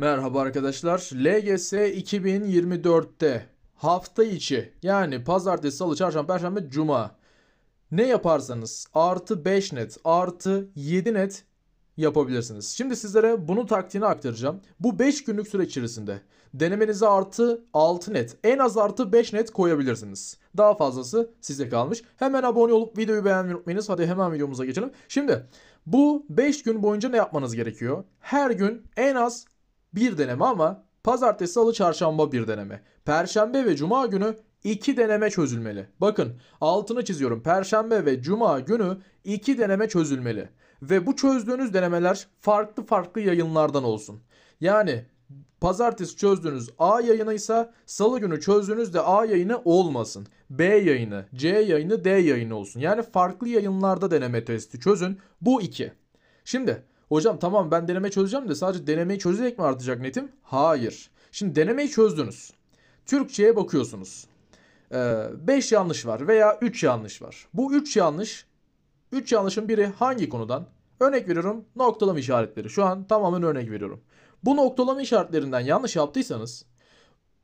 Merhaba arkadaşlar. LGS 2024'te hafta içi yani pazartesi, salı, çarşamba, perşembe, cuma ne yaparsanız artı 5 net artı 7 net yapabilirsiniz. Şimdi sizlere bunun taktiğini aktaracağım. Bu 5 günlük süre içerisinde denemenize artı 6 net en az artı 5 net koyabilirsiniz. Daha fazlası size kalmış. Hemen abone olup videoyu beğenmeyi unutmayınız. Hadi hemen videomuza geçelim. Şimdi bu 5 gün boyunca ne yapmanız gerekiyor? Her gün en az bir deneme ama pazartesi, salı, çarşamba bir deneme. Perşembe ve cuma günü iki deneme çözülmeli. Bakın altını çiziyorum. Perşembe ve cuma günü iki deneme çözülmeli. Ve bu çözdüğünüz denemeler farklı farklı yayınlardan olsun. Yani pazartesi çözdüğünüz A yayını ise salı günü çözdüğünüz de A yayını olmasın. B yayını, C yayını, D yayını olsun. Yani farklı yayınlarda deneme testi çözün. Bu iki. Şimdi Hocam tamam ben deneme çözeceğim de sadece denemeyi çözerek mi artacak netim? Hayır. Şimdi denemeyi çözdünüz. Türkçe'ye bakıyorsunuz. 5 ee, yanlış var veya 3 yanlış var. Bu 3 yanlış, 3 yanlışın biri hangi konudan? Örnek veriyorum noktalama işaretleri. Şu an tamamen örnek veriyorum. Bu noktalama işaretlerinden yanlış yaptıysanız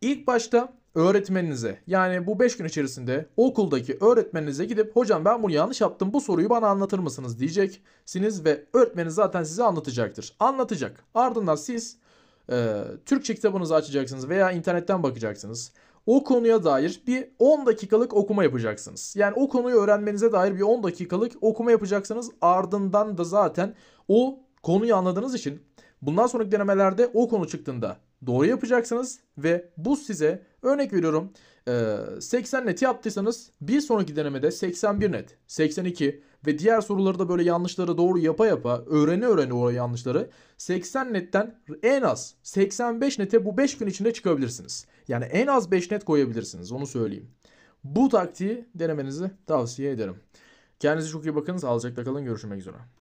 ilk başta öğretmeninize yani bu 5 gün içerisinde okuldaki öğretmeninize gidip hocam ben bunu yanlış yaptım bu soruyu bana anlatır mısınız diyeceksiniz ve öğretmeniniz zaten size anlatacaktır. Anlatacak. Ardından siz e, Türkçe kitabınızı açacaksınız veya internetten bakacaksınız. O konuya dair bir 10 dakikalık okuma yapacaksınız. Yani o konuyu öğrenmenize dair bir 10 dakikalık okuma yapacaksınız. Ardından da zaten o konuyu anladığınız için bundan sonraki denemelerde o konu çıktığında doğru yapacaksınız ve bu size Örnek veriyorum 80 net yaptıysanız bir sonraki denemede 81 net, 82 ve diğer soruları da böyle yanlışları doğru yapa yapa öğreni öğreni o yanlışları 80 netten en az 85 nete bu 5 gün içinde çıkabilirsiniz. Yani en az 5 net koyabilirsiniz onu söyleyeyim. Bu taktiği denemenizi tavsiye ederim. Kendinize çok iyi bakınız. Alacakla kalın. Görüşmek üzere.